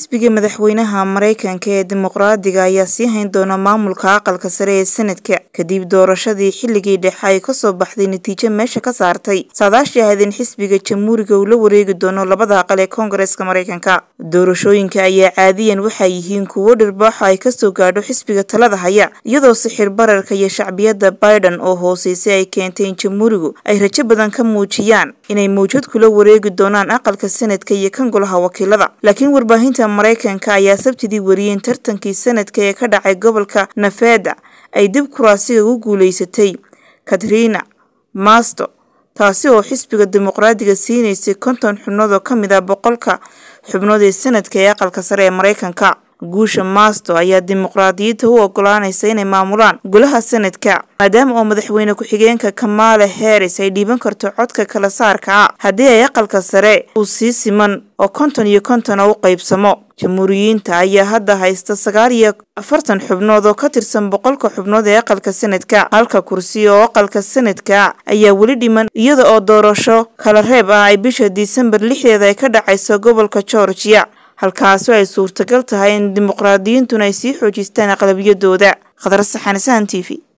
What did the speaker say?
xisbiga madaxweynaha maraykanka ee dimuqraadiga ayaa sii hayn doona maamulka aqalka sare ee senatka kadib doorashadii xilligii dhexe ay kasoo baxday natiijo meesha ka saartay saadaashii in xisbiga jamhuuriga uu la wareegi doono labada aqal ee kongareska maraykanka doorashooyinka ayaa caadiyan waxay yihiin kuwo dhirbaaxo ay kasoo gaadho xisbiga talada haya iyadoo sixir bararka iyo shacbiyadda baidan oo hooseysay ay keentay in jamhuurigu ay rajo badan ka muujiyaan inay mawjad kula wareegi doonaan aqalka senatka iyo kan golaha wakiilada laakiin warbaahinta Mareykanka ayaa sabtidii wariyeen tartankii sanadka ee ka dhacay gobolka Nafeeda ay dib kuraasiga ugu guuleysatay Katrina Masto taasi oo xisbiga dimuqraadiga siinaysay konton xubnood oo ka mid ah boqolka xubnood ee sanadka ee aqalka sare ee Mareykanka guusha maasto ayaa dimuqraadiyiinta u ogolaanaysa inay maamulaan golaha sanadka maadaama oo madaxweyne ku-xigeenka kamaale harris ay dhiiban karto codka kala saarka ah haddii ay aqalka sare uu sii siman oo konton iyo kontona u qaybsamo jamhuuriyiinta ayaa hadda haysta sagaal iyo afartan xubnood oo ka tirsan boqolka xubnood ee aqalka senatka halka kursi oo aqalka sanadka ayaa weli dhiman iyada oo doorasho kala reeb ah ay bisha disembar lixdeeda ay ka dhacayso gobolka georgia halkaasi ay suurtagal tahay in dimuqraadiyiintuna ay sii xoojistaan aqlabiyadooda khadar saxan sahan t v